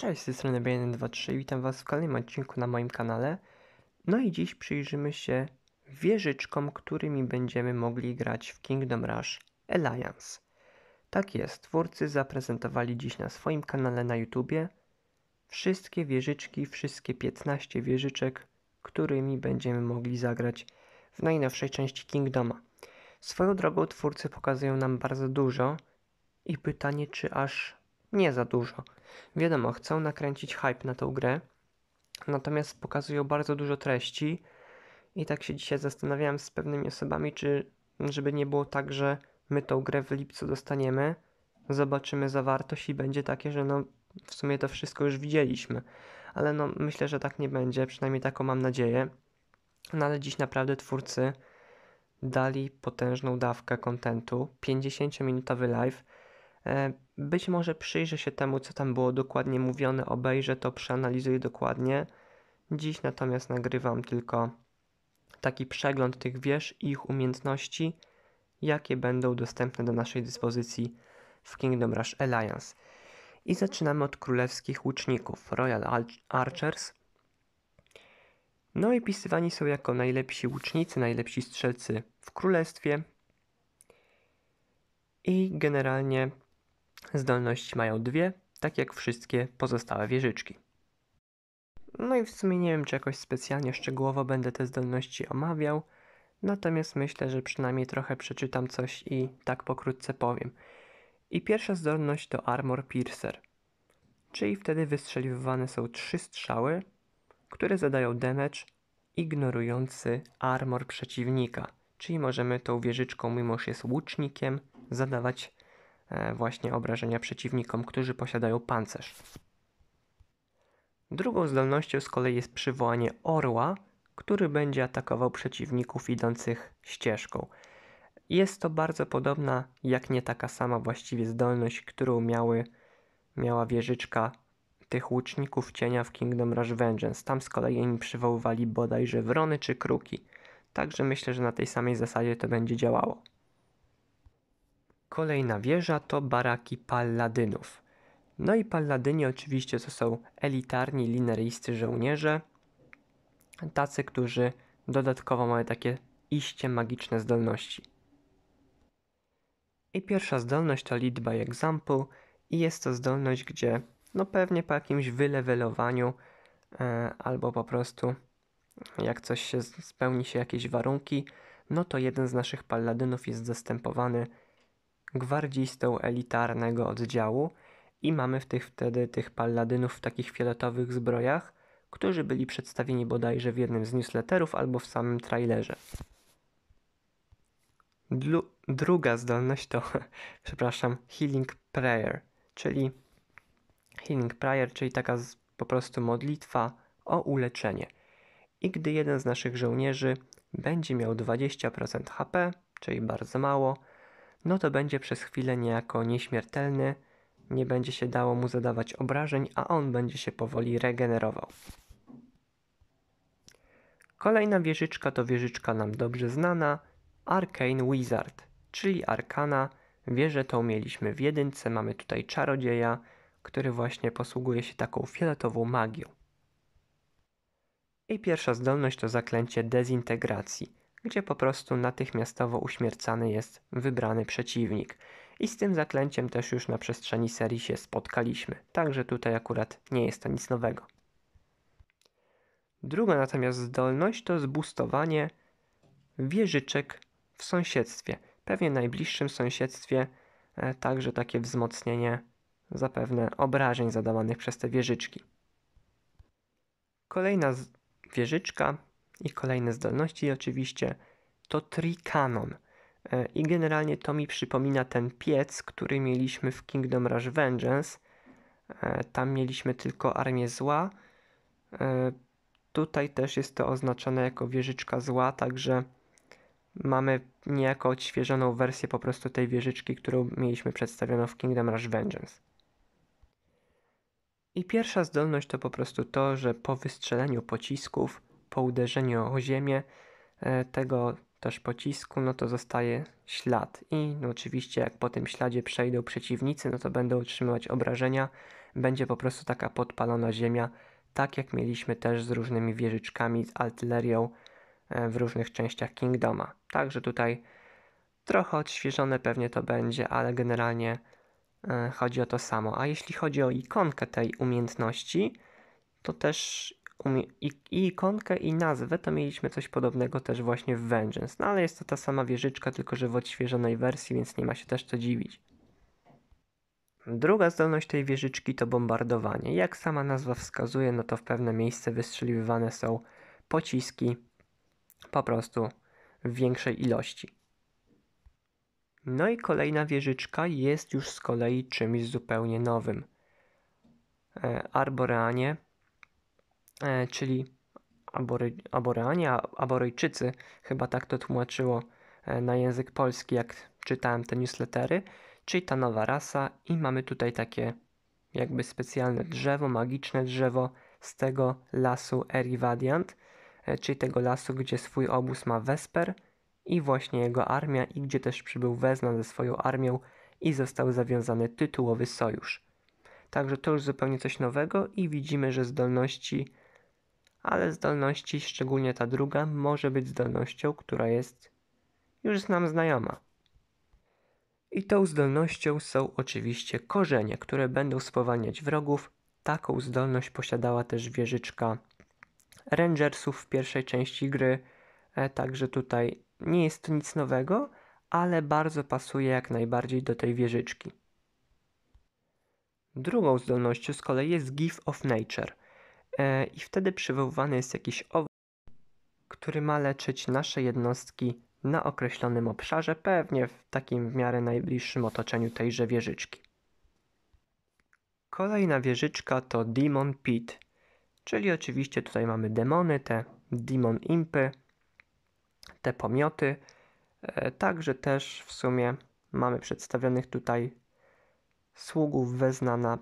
Cześć, z tej strony BN23, witam Was w kolejnym odcinku na moim kanale. No i dziś przyjrzymy się wieżyczkom, którymi będziemy mogli grać w Kingdom Rush Alliance. Tak jest, twórcy zaprezentowali dziś na swoim kanale na YouTubie wszystkie wieżyczki, wszystkie 15 wieżyczek, którymi będziemy mogli zagrać w najnowszej części Kingdoma. Swoją drogą twórcy pokazują nam bardzo dużo i pytanie, czy aż nie za dużo. Wiadomo, chcą nakręcić hype na tą grę, natomiast pokazują bardzo dużo treści i tak się dzisiaj zastanawiałem z pewnymi osobami, czy żeby nie było tak, że my tą grę w lipcu dostaniemy, zobaczymy zawartość i będzie takie, że no w sumie to wszystko już widzieliśmy. Ale no myślę, że tak nie będzie, przynajmniej taką mam nadzieję. No ale dziś naprawdę twórcy dali potężną dawkę kontentu, 50-minutowy live, E, być może przyjrzę się temu, co tam było dokładnie mówione, obejrzę to, przeanalizuję dokładnie. Dziś natomiast nagrywam tylko taki przegląd tych wież i ich umiejętności, jakie będą dostępne do naszej dyspozycji w Kingdom Rush Alliance. I zaczynamy od królewskich łuczników, Royal Archers. No i pisywani są jako najlepsi łucznicy, najlepsi strzelcy w królestwie. I generalnie zdolności mają dwie, tak jak wszystkie pozostałe wieżyczki. No i w sumie nie wiem, czy jakoś specjalnie szczegółowo będę te zdolności omawiał, natomiast myślę, że przynajmniej trochę przeczytam coś i tak pokrótce powiem. I pierwsza zdolność to Armor Piercer, czyli wtedy wystrzeliwane są trzy strzały, które zadają damage ignorujący armor przeciwnika, czyli możemy tą wieżyczką, mimo że jest łucznikiem, zadawać E, właśnie obrażenia przeciwnikom, którzy posiadają pancerz. Drugą zdolnością z kolei jest przywołanie orła, który będzie atakował przeciwników idących ścieżką. Jest to bardzo podobna, jak nie taka sama właściwie zdolność, którą miały, miała wieżyczka tych łuczników cienia w Kingdom Rush Vengeance. Tam z kolei oni przywoływali bodajże wrony czy kruki. Także myślę, że na tej samej zasadzie to będzie działało. Kolejna wieża to baraki palladynów. No i palladyni oczywiście to są elitarni, lineryjscy żołnierze, tacy, którzy dodatkowo mają takie iście magiczne zdolności. I pierwsza zdolność to lead by example i jest to zdolność, gdzie no pewnie po jakimś wylewelowaniu e, albo po prostu jak coś się spełni się jakieś warunki, no to jeden z naszych palladynów jest zastępowany gwardzistą elitarnego oddziału i mamy w tych wtedy tych palladynów w takich fioletowych zbrojach, którzy byli przedstawieni bodajże w jednym z newsletterów albo w samym trailerze. Dlu druga zdolność to, przepraszam, Healing Prayer, czyli Healing Prayer, czyli taka z, po prostu modlitwa o uleczenie. I gdy jeden z naszych żołnierzy będzie miał 20% HP, czyli bardzo mało, no to będzie przez chwilę niejako nieśmiertelny, nie będzie się dało mu zadawać obrażeń, a on będzie się powoli regenerował. Kolejna wieżyczka to wieżyczka nam dobrze znana, Arcane Wizard, czyli Arkana. Wieżę tą mieliśmy w jedynce, mamy tutaj czarodzieja, który właśnie posługuje się taką fioletową magią. I pierwsza zdolność to zaklęcie dezintegracji gdzie po prostu natychmiastowo uśmiercany jest wybrany przeciwnik. I z tym zaklęciem też już na przestrzeni serii się spotkaliśmy, także tutaj akurat nie jest to nic nowego. Druga natomiast zdolność to zbustowanie wieżyczek w sąsiedztwie, pewnie najbliższym sąsiedztwie, e, także takie wzmocnienie zapewne obrażeń zadawanych przez te wieżyczki. Kolejna wieżyczka i kolejne zdolności oczywiście, to Trikanon. E, I generalnie to mi przypomina ten piec, który mieliśmy w Kingdom Rush Vengeance. E, tam mieliśmy tylko armię zła. E, tutaj też jest to oznaczone jako wieżyczka zła, także mamy niejako odświeżoną wersję po prostu tej wieżyczki, którą mieliśmy przedstawioną w Kingdom Rush Vengeance. I pierwsza zdolność to po prostu to, że po wystrzeleniu pocisków po uderzeniu o ziemię e, tego też pocisku, no to zostaje ślad. I no oczywiście, jak po tym śladzie przejdą przeciwnicy, no to będą otrzymywać obrażenia. Będzie po prostu taka podpalona ziemia, tak jak mieliśmy też z różnymi wieżyczkami, z artylerią e, w różnych częściach Kingdoma. Także tutaj trochę odświeżone pewnie to będzie, ale generalnie e, chodzi o to samo. A jeśli chodzi o ikonkę tej umiejętności, to też i, i ikonkę i nazwę, to mieliśmy coś podobnego też właśnie w Vengeance. No ale jest to ta sama wieżyczka, tylko że w odświeżonej wersji, więc nie ma się też co dziwić. Druga zdolność tej wieżyczki to bombardowanie. Jak sama nazwa wskazuje, no to w pewne miejsce wystrzeliwane są pociski po prostu w większej ilości. No i kolejna wieżyczka jest już z kolei czymś zupełnie nowym. E, Arboreanie E, czyli Abory, Aboreanie, Aboryjczycy, chyba tak to tłumaczyło e, na język polski, jak czytałem te newslettery, czyli ta nowa rasa i mamy tutaj takie jakby specjalne drzewo, magiczne drzewo z tego lasu Erivadiant, e, czyli tego lasu, gdzie swój obóz ma Vesper i właśnie jego armia i gdzie też przybył Wezna ze swoją armią i został zawiązany tytułowy sojusz. Także to już zupełnie coś nowego i widzimy, że zdolności ale zdolności, szczególnie ta druga, może być zdolnością, która jest już nam znajoma. I tą zdolnością są oczywiście korzenie, które będą spowalniać wrogów. Taką zdolność posiadała też wieżyczka Rangersów w pierwszej części gry, e, także tutaj nie jest to nic nowego, ale bardzo pasuje jak najbardziej do tej wieżyczki. Drugą zdolnością z kolei jest Give of Nature. E, i wtedy przywoływany jest jakiś owoc, który ma leczyć nasze jednostki na określonym obszarze, pewnie w takim w miarę najbliższym otoczeniu tejże wieżyczki. Kolejna wieżyczka to Demon Pit, czyli oczywiście tutaj mamy demony, te Demon Impy, te pomioty, e, także też w sumie mamy przedstawionych tutaj sługów Weznana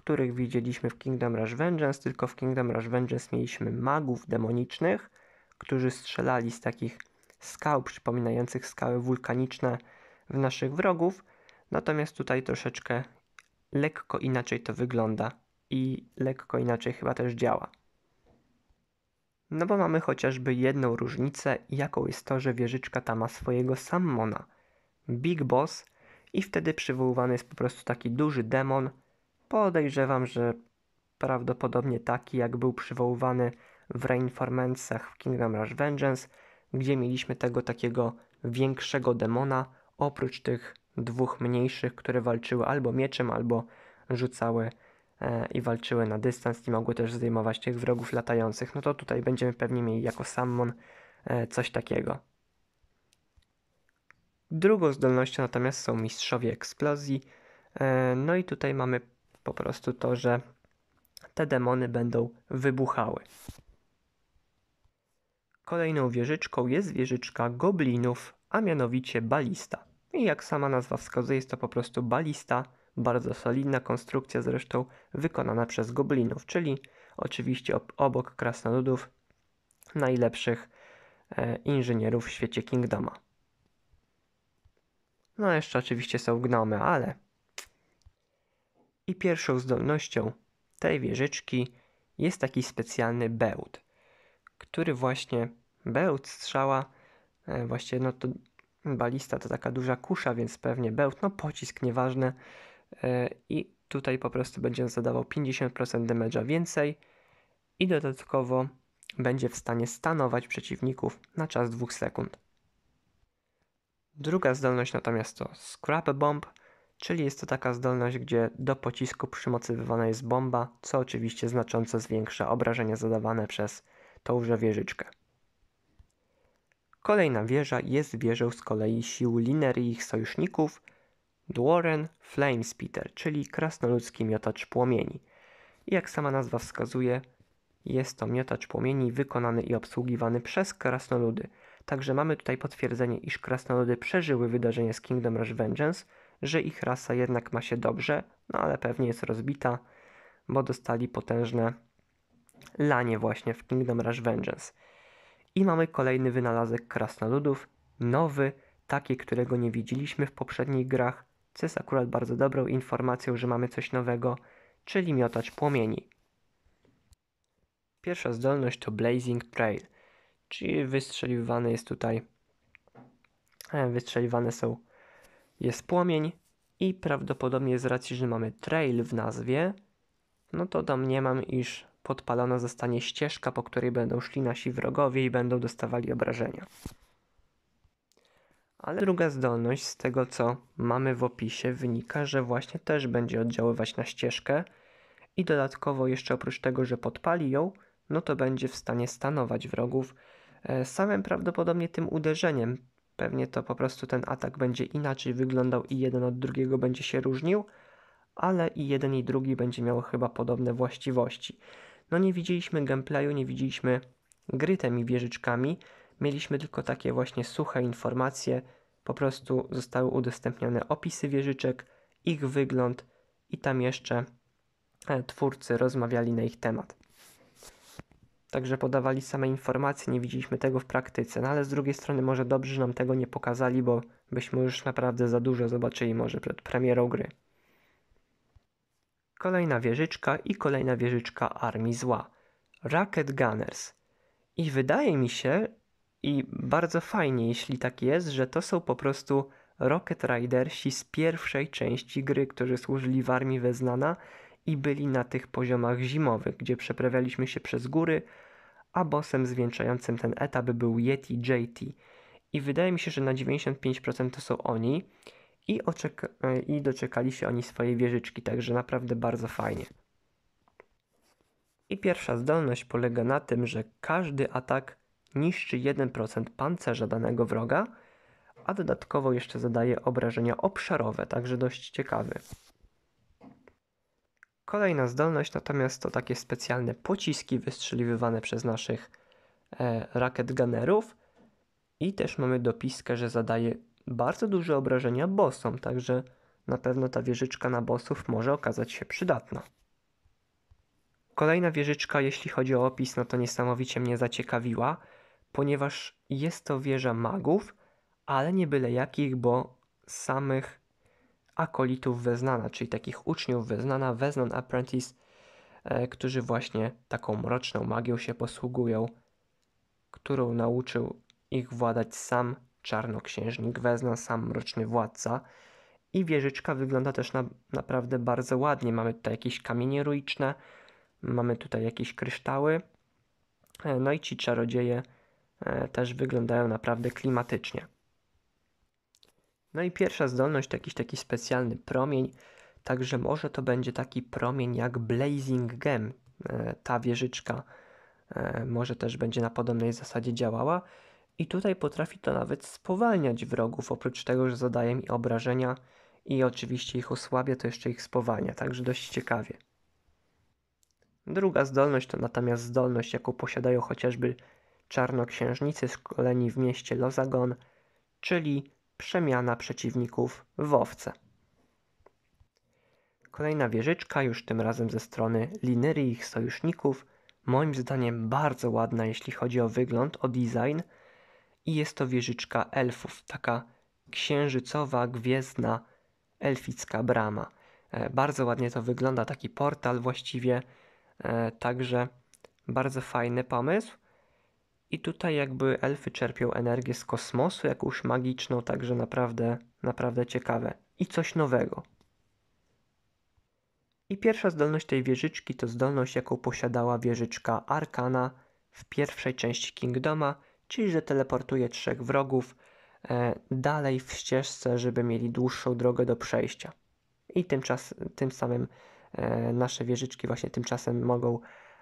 których widzieliśmy w Kingdom Rush Vengeance, tylko w Kingdom Rush Vengeance mieliśmy magów demonicznych, którzy strzelali z takich skał przypominających skały wulkaniczne w naszych wrogów, natomiast tutaj troszeczkę lekko inaczej to wygląda i lekko inaczej chyba też działa. No bo mamy chociażby jedną różnicę, jaką jest to, że wieżyczka ta ma swojego sammona, Big Boss i wtedy przywoływany jest po prostu taki duży demon, Podejrzewam, że prawdopodobnie taki, jak był przywoływany w Reinformancach w Kingdom Rush Vengeance, gdzie mieliśmy tego takiego większego demona, oprócz tych dwóch mniejszych, które walczyły albo mieczem, albo rzucały e, i walczyły na dystans i mogły też zdejmować tych wrogów latających. No to tutaj będziemy pewnie mieli jako Sammon e, coś takiego. Drugą zdolnością natomiast są mistrzowie eksplozji. E, no i tutaj mamy po prostu to, że te demony będą wybuchały. Kolejną wieżyczką jest wieżyczka goblinów, a mianowicie balista. I jak sama nazwa wskazuje, jest to po prostu balista, bardzo solidna konstrukcja zresztą wykonana przez goblinów, czyli oczywiście obok krasnoludów najlepszych e, inżynierów w świecie Kingdoma. No jeszcze oczywiście są gnomy, ale i pierwszą zdolnością tej wieżyczki jest taki specjalny bełt, który właśnie bełt strzała, e, właśnie no to balista to taka duża kusza, więc pewnie bełt, no pocisk, nieważne. I tutaj po prostu będzie zadawał 50% damage'a więcej i dodatkowo będzie w stanie stanować przeciwników na czas 2 sekund. Druga zdolność natomiast to Scrap Bomb, czyli jest to taka zdolność, gdzie do pocisku przymocowywana jest bomba, co oczywiście znacząco zwiększa obrażenia zadawane przez tąże wieżyczkę. Kolejna wieża jest wieżą z kolei sił Liner i ich sojuszników Dworen Flamespeeder, czyli krasnoludzki miotacz płomieni. jak sama nazwa wskazuje, jest to miotacz płomieni wykonany i obsługiwany przez krasnoludy. Także mamy tutaj potwierdzenie, iż krasnoludy przeżyły wydarzenie z Kingdom Rush Vengeance – że ich rasa jednak ma się dobrze, no ale pewnie jest rozbita, bo dostali potężne lanie właśnie w Kingdom Rush Vengeance. I mamy kolejny wynalazek krasnoludów, nowy, taki, którego nie widzieliśmy w poprzednich grach, co jest akurat bardzo dobrą informacją, że mamy coś nowego, czyli miotać płomieni. Pierwsza zdolność to Blazing Trail, czyli wystrzeliwane jest tutaj, e, wystrzeliwane są jest płomień i prawdopodobnie z racji, że mamy trail w nazwie, no to domniemam, iż podpalona zostanie ścieżka, po której będą szli nasi wrogowie i będą dostawali obrażenia. Ale druga zdolność z tego, co mamy w opisie, wynika, że właśnie też będzie oddziaływać na ścieżkę i dodatkowo jeszcze oprócz tego, że podpali ją, no to będzie w stanie stanować wrogów e, samym prawdopodobnie tym uderzeniem Pewnie to po prostu ten atak będzie inaczej wyglądał i jeden od drugiego będzie się różnił, ale i jeden i drugi będzie miał chyba podobne właściwości. No nie widzieliśmy gameplayu, nie widzieliśmy gry tymi wieżyczkami, mieliśmy tylko takie właśnie suche informacje, po prostu zostały udostępnione opisy wieżyczek, ich wygląd i tam jeszcze e, twórcy rozmawiali na ich temat. Także podawali same informacje, nie widzieliśmy tego w praktyce. No ale z drugiej strony może dobrze, że nam tego nie pokazali, bo byśmy już naprawdę za dużo zobaczyli może przed premierą gry. Kolejna wieżyczka i kolejna wieżyczka Armii Zła. rocket Gunners. I wydaje mi się, i bardzo fajnie, jeśli tak jest, że to są po prostu Rocket Ridersi z pierwszej części gry, którzy służyli w Armii Weznana i byli na tych poziomach zimowych, gdzie przeprawialiśmy się przez góry, a bossem zwieńczającym ten etap był Yeti JT. I wydaje mi się, że na 95% to są oni i, oczeka- i doczekali się oni swojej wieżyczki, także naprawdę bardzo fajnie. I pierwsza zdolność polega na tym, że każdy atak niszczy 1% pancerza danego wroga, a dodatkowo jeszcze zadaje obrażenia obszarowe, także dość ciekawy. Kolejna zdolność natomiast to takie specjalne pociski wystrzeliwywane przez naszych e, gunnerów i też mamy dopiskę, że zadaje bardzo duże obrażenia bossom, także na pewno ta wieżyczka na bossów może okazać się przydatna. Kolejna wieżyczka, jeśli chodzi o opis, no to niesamowicie mnie zaciekawiła, ponieważ jest to wieża magów, ale nie byle jakich, bo samych akolitów Weznana, czyli takich uczniów Weznana, Weznan Apprentice, e, którzy właśnie taką mroczną magią się posługują, którą nauczył ich władać sam czarnoksiężnik Weznan, sam mroczny władca. I wieżyczka wygląda też na, naprawdę bardzo ładnie. Mamy tutaj jakieś kamienie ruiczne, mamy tutaj jakieś kryształy. E, no i ci czarodzieje e, też wyglądają naprawdę klimatycznie. No i pierwsza zdolność to jakiś taki specjalny promień, także może to będzie taki promień jak Blazing Gem. E, ta wieżyczka e, może też będzie na podobnej zasadzie działała. I tutaj potrafi to nawet spowalniać wrogów, oprócz tego, że zadaje mi obrażenia i oczywiście ich osłabia, to jeszcze ich spowalnia, także dość ciekawie. Druga zdolność to natomiast zdolność, jaką posiadają chociażby czarnoksiężnicy szkoleni w mieście Lozagon, czyli przemiana przeciwników w owce. Kolejna wieżyczka, już tym razem ze strony Linery i ich sojuszników, moim zdaniem bardzo ładna, jeśli chodzi o wygląd, o design. I jest to wieżyczka elfów, taka księżycowa, gwiezdna, elficka brama. E, bardzo ładnie to wygląda, taki portal właściwie, e, także bardzo fajny pomysł. I tutaj jakby elfy czerpią energię z kosmosu, jakąś magiczną, także naprawdę, naprawdę ciekawe. I coś nowego. I pierwsza zdolność tej wieżyczki to zdolność, jaką posiadała wieżyczka Arkana w pierwszej części Kingdoma, czyli że teleportuje trzech wrogów e, dalej w ścieżce, żeby mieli dłuższą drogę do przejścia. I tymczas, tym samym e, nasze wieżyczki właśnie tymczasem mogą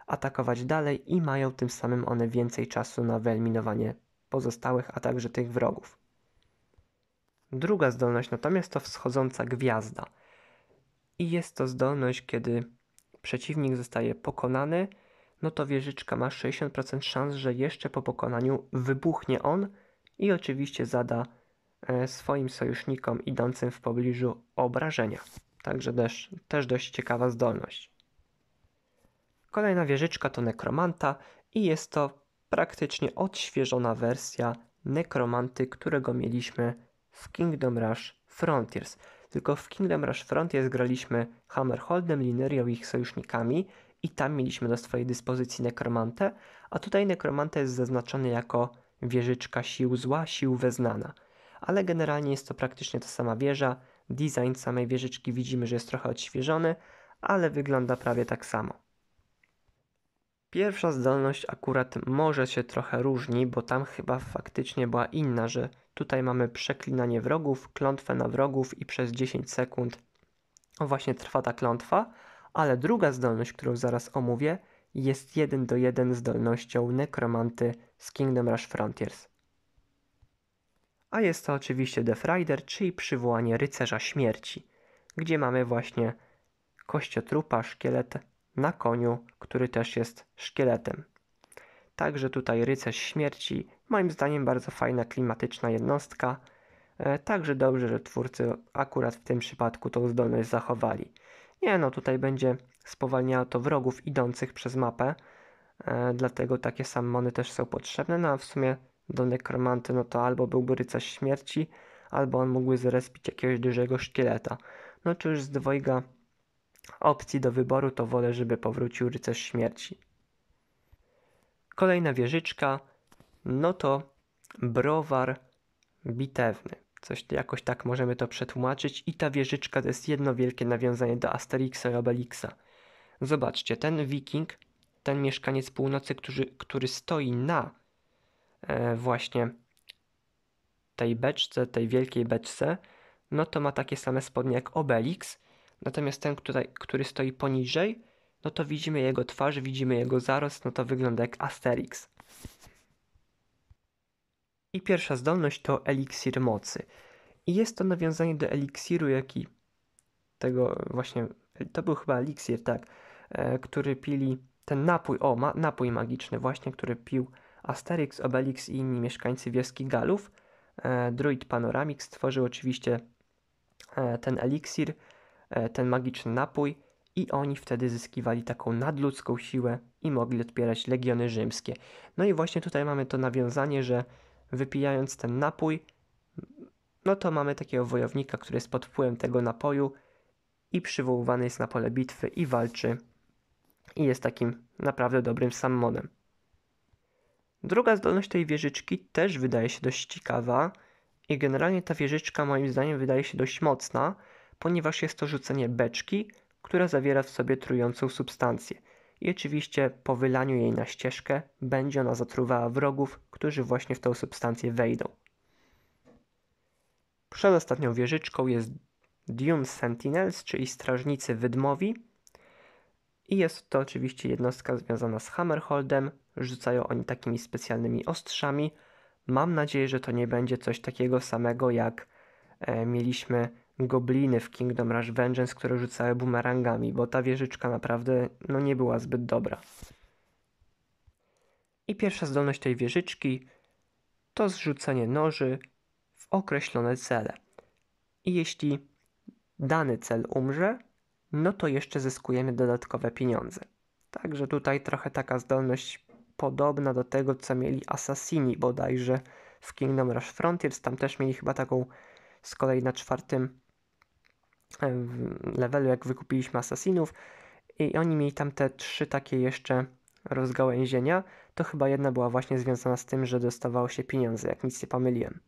atakować dalej i mają tym samym one więcej czasu na wyeliminowanie pozostałych, a także tych wrogów. Druga zdolność natomiast to wschodząca gwiazda. I jest to zdolność, kiedy przeciwnik zostaje pokonany, no to wieżyczka ma 60% szans, że jeszcze po pokonaniu wybuchnie on i oczywiście zada e, swoim sojusznikom idącym w pobliżu obrażenia. Także też, też dość ciekawa zdolność. Kolejna wieżyczka to Nekromanta i jest to praktycznie odświeżona wersja Nekromanty, którego mieliśmy w Kingdom Rush Frontiers. Tylko w Kingdom Rush Frontiers graliśmy Hammerholdem, Linerią i ich sojusznikami i tam mieliśmy do swojej dyspozycji Nekromantę, a tutaj Nekromanta jest zaznaczony jako wieżyczka sił zła, sił weznana. Ale generalnie jest to praktycznie ta sama wieża, design samej wieżyczki widzimy, że jest trochę odświeżony, ale wygląda prawie tak samo. Pierwsza zdolność akurat może się trochę różni, bo tam chyba faktycznie była inna, że tutaj mamy przeklinanie wrogów, klątwę na wrogów i przez 10 sekund właśnie trwa ta klątwa, ale druga zdolność, którą zaraz omówię, jest 1 do 1 zdolnością nekromanty z Kingdom Rush Frontiers. A jest to oczywiście The Frider, czyli przywołanie rycerza śmierci, gdzie mamy właśnie kościotrupa, szkielet na koniu, który też jest szkieletem. Także tutaj rycerz śmierci, moim zdaniem bardzo fajna klimatyczna jednostka. E, także dobrze, że twórcy akurat w tym przypadku tą zdolność zachowali. Nie no, tutaj będzie spowalniało to wrogów idących przez mapę, e, dlatego takie samony też są potrzebne, no a w sumie do nekromanty no to albo byłby rycerz śmierci, albo on mógłby zrespić jakiegoś dużego szkieleta. No czy już z dwojga opcji do wyboru to wolę, żeby powrócił rycerz śmierci. Kolejna wieżyczka, no to browar bitewny. Coś jakoś tak możemy to przetłumaczyć i ta wieżyczka to jest jedno wielkie nawiązanie do Asterixa i Obelixa. Zobaczcie, ten wiking, ten mieszkaniec północy, który, który stoi na e, właśnie tej beczce, tej wielkiej beczce, no to ma takie same spodnie jak Obelix, Natomiast ten, który, który stoi poniżej, no to widzimy jego twarz, widzimy jego zarost, no to wygląda jak Asterix. I pierwsza zdolność to eliksir mocy. I jest to nawiązanie do eliksiru, jaki tego właśnie, to był chyba eliksir, tak, e, który pili, ten napój, o, ma, napój magiczny właśnie, który pił Asterix, Obelix i inni mieszkańcy wioski Galów. E, druid Panoramik stworzył oczywiście e, ten eliksir, E, ten magiczny napój i oni wtedy zyskiwali taką nadludzką siłę i mogli odpierać legiony rzymskie. No i właśnie tutaj mamy to nawiązanie, że wypijając ten napój, no to mamy takiego wojownika, który jest pod wpływem tego napoju i przywoływany jest na pole bitwy i walczy i jest takim naprawdę dobrym sammonem. Druga zdolność tej wieżyczki też wydaje się dość ciekawa i generalnie ta wieżyczka moim zdaniem wydaje się dość mocna, ponieważ jest to rzucenie beczki, która zawiera w sobie trującą substancję. I oczywiście po wylaniu jej na ścieżkę będzie ona zatruwała wrogów, którzy właśnie w tę substancję wejdą. Przedostatnią wieżyczką jest Dune Sentinels, czyli Strażnicy Wydmowi. I jest to oczywiście jednostka związana z Hammerholdem. Rzucają oni takimi specjalnymi ostrzami. Mam nadzieję, że to nie będzie coś takiego samego jak e, mieliśmy gobliny w Kingdom Rush Vengeance, które rzucały bumerangami, bo ta wieżyczka naprawdę no, nie była zbyt dobra. I pierwsza zdolność tej wieżyczki to zrzucenie noży w określone cele. I jeśli dany cel umrze, no to jeszcze zyskujemy dodatkowe pieniądze. Także tutaj trochę taka zdolność podobna do tego, co mieli Assassini bodajże w Kingdom Rush Frontiers. Tam też mieli chyba taką z kolei na czwartym E, levelu, jak wykupiliśmy Assassinów i oni mieli tam te trzy takie jeszcze rozgałęzienia, to chyba jedna była właśnie związana z tym, że dostawało się pieniądze, jak nic nie pomyliłem.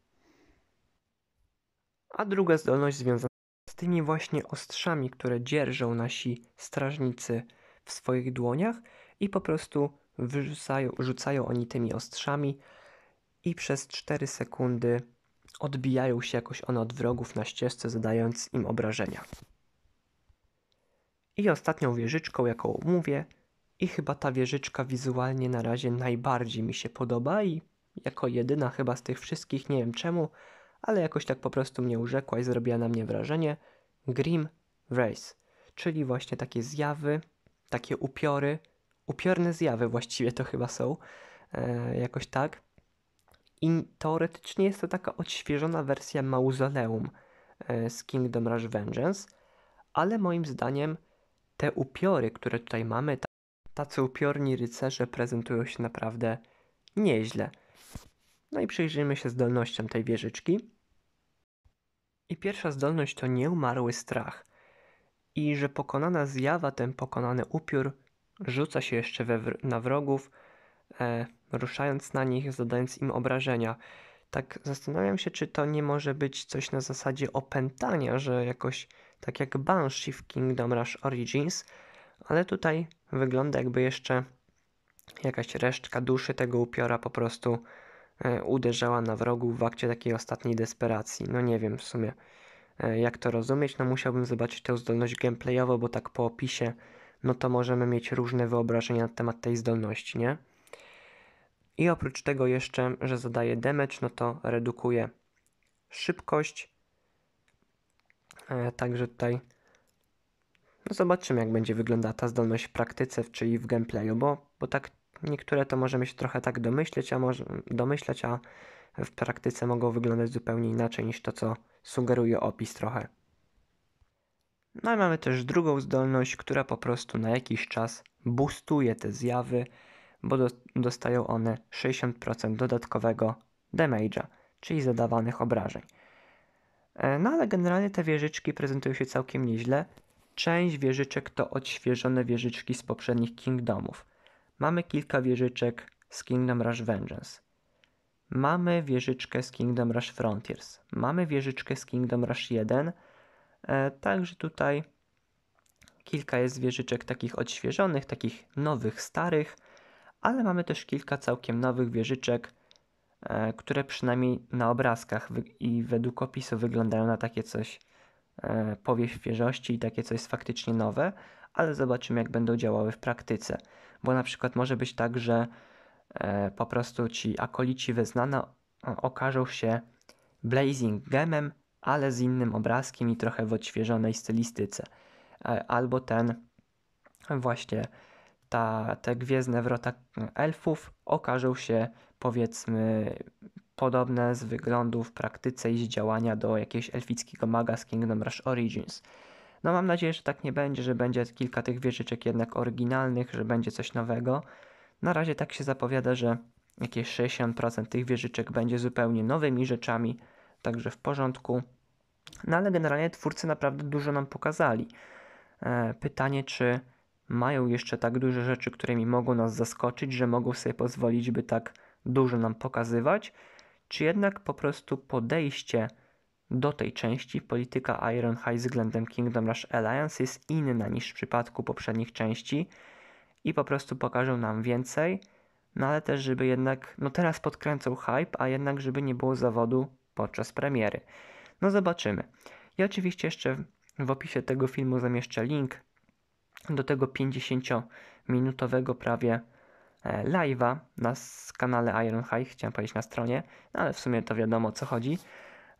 A druga zdolność związana z tymi właśnie ostrzami, które dzierżą nasi strażnicy w swoich dłoniach i po prostu wyrzucają, rzucają oni tymi ostrzami i przez 4 sekundy Odbijają się jakoś one od wrogów na ścieżce, zadając im obrażenia. I ostatnią wieżyczką, jaką omówię, i chyba ta wieżyczka wizualnie na razie najbardziej mi się podoba i jako jedyna chyba z tych wszystkich, nie wiem czemu, ale jakoś tak po prostu mnie urzekła i zrobiła na mnie wrażenie, Grim Race, czyli właśnie takie zjawy, takie upiory, upiorne zjawy właściwie to chyba są, e, jakoś tak, i teoretycznie jest to taka odświeżona wersja mauzoleum e, z Kingdom Rush Vengeance, ale moim zdaniem te upiory, które tutaj mamy, tacy upiorni rycerze prezentują się naprawdę nieźle. No i przyjrzyjmy się zdolnościom tej wieżyczki. I pierwsza zdolność to nieumarły strach. I że pokonana zjawa, ten pokonany upiór rzuca się jeszcze we, na wrogów, e, ruszając na nich, zadając im obrażenia. Tak zastanawiam się, czy to nie może być coś na zasadzie opętania, że jakoś tak jak Banshee w Kingdom Rush Origins, ale tutaj wygląda jakby jeszcze jakaś resztka duszy tego upiora po prostu e, uderzała na wrogu w akcie takiej ostatniej desperacji. No nie wiem w sumie e, jak to rozumieć, no musiałbym zobaczyć tę zdolność gameplayowo, bo tak po opisie no to możemy mieć różne wyobrażenia na temat tej zdolności, nie? I oprócz tego jeszcze, że zadaje damage, no to redukuje szybkość. E, także tutaj no zobaczymy, jak będzie wyglądała ta zdolność w praktyce, czyli w gameplayu, bo, bo tak niektóre to możemy się trochę tak domyśleć, a może, domyślać, a w praktyce mogą wyglądać zupełnie inaczej niż to, co sugeruje opis trochę. No i mamy też drugą zdolność, która po prostu na jakiś czas boostuje te zjawy, bo dostają one 60% dodatkowego damage'a, czyli zadawanych obrażeń. E, no ale generalnie te wieżyczki prezentują się całkiem nieźle. Część wieżyczek to odświeżone wieżyczki z poprzednich Kingdomów. Mamy kilka wieżyczek z Kingdom Rush Vengeance. Mamy wieżyczkę z Kingdom Rush Frontiers. Mamy wieżyczkę z Kingdom Rush 1. E, także tutaj kilka jest wieżyczek takich odświeżonych, takich nowych, starych ale mamy też kilka całkiem nowych wieżyczek, e, które przynajmniej na obrazkach i według opisu wyglądają na takie coś e, powiew świeżości i takie coś faktycznie nowe, ale zobaczymy jak będą działały w praktyce. Bo na przykład może być tak, że e, po prostu ci akolici wyznana okażą się Blazing Gemem, ale z innym obrazkiem i trochę w odświeżonej stylistyce. Albo ten właśnie ta, te gwiezdne wrota mm, elfów okażą się powiedzmy podobne z wyglądu w praktyce i z działania do jakiegoś elfickiego maga z Kingdom Rush Origins. No mam nadzieję, że tak nie będzie, że będzie kilka tych wieżyczek jednak oryginalnych, że będzie coś nowego. Na razie tak się zapowiada, że jakieś 60% tych wieżyczek będzie zupełnie nowymi rzeczami, także w porządku. No ale generalnie twórcy naprawdę dużo nam pokazali. E, pytanie, czy mają jeszcze tak duże rzeczy, którymi mogą nas zaskoczyć, że mogą sobie pozwolić, by tak dużo nam pokazywać, czy jednak po prostu podejście do tej części polityka Ironhide względem Kingdom Rush Alliance jest inna niż w przypadku poprzednich części i po prostu pokażą nam więcej, no ale też żeby jednak, no teraz podkręcą hype, a jednak żeby nie było zawodu podczas premiery. No zobaczymy. Ja oczywiście jeszcze w opisie tego filmu zamieszczę link do tego 50-minutowego prawie e, live'a na kanale Iron High, chciałem powiedzieć na stronie, no ale w sumie to wiadomo o co chodzi.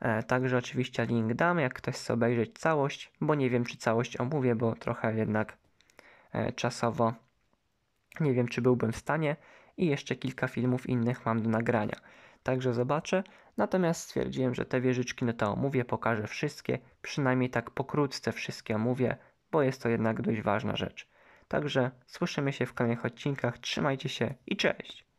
E, także oczywiście link dam, jak ktoś chce obejrzeć całość, bo nie wiem czy całość omówię, bo trochę jednak e, czasowo nie wiem czy byłbym w stanie i jeszcze kilka filmów innych mam do nagrania. Także zobaczę, natomiast stwierdziłem, że te wieżyczki no to omówię, pokażę wszystkie, przynajmniej tak pokrótce wszystkie omówię, bo jest to jednak dość ważna rzecz. Także słyszymy się w kolejnych odcinkach, trzymajcie się i cześć!